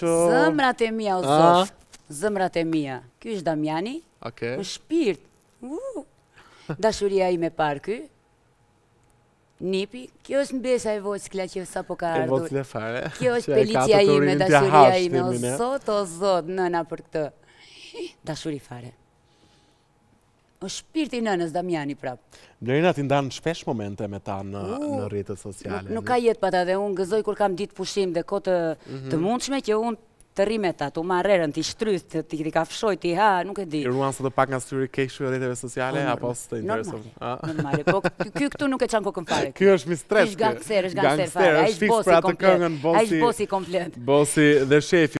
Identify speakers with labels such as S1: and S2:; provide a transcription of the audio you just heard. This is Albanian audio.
S1: Zëmrat e mija, o zosh,
S2: zëmrat e mija. Ky është Damjani, më shpirt. Dashuria i me parky. Nipi, kjo është në besa e vojtës që sa po ka ardhur. Kjo është pelicja i me, dashuria i me, o zot, o zot, nëna për këtë, Dashuri fare shpirti nënës Damjani prap.
S3: Mlerina, ti ndanë shpesh momente me ta në rritët sociale. Nuk ka
S2: jetë pata dhe unë gëzoj kur kam ditë pushim dhe ko mhm. të mundshme që unë të rime ta, të marrerën, të shtryth, të t'i kafshoj, t'i ha, nuk e di.
S1: I ruan së të pak nga styri keshu e rritëve sociale, apo së të interesu? Normal, ah. normal, po
S2: kjo këtu nuk e qanë kokën fare. Kjo është Kjo është gangster, është gangster fare. Ishtë është bosi komplet.
S1: Bosi dhe shefi.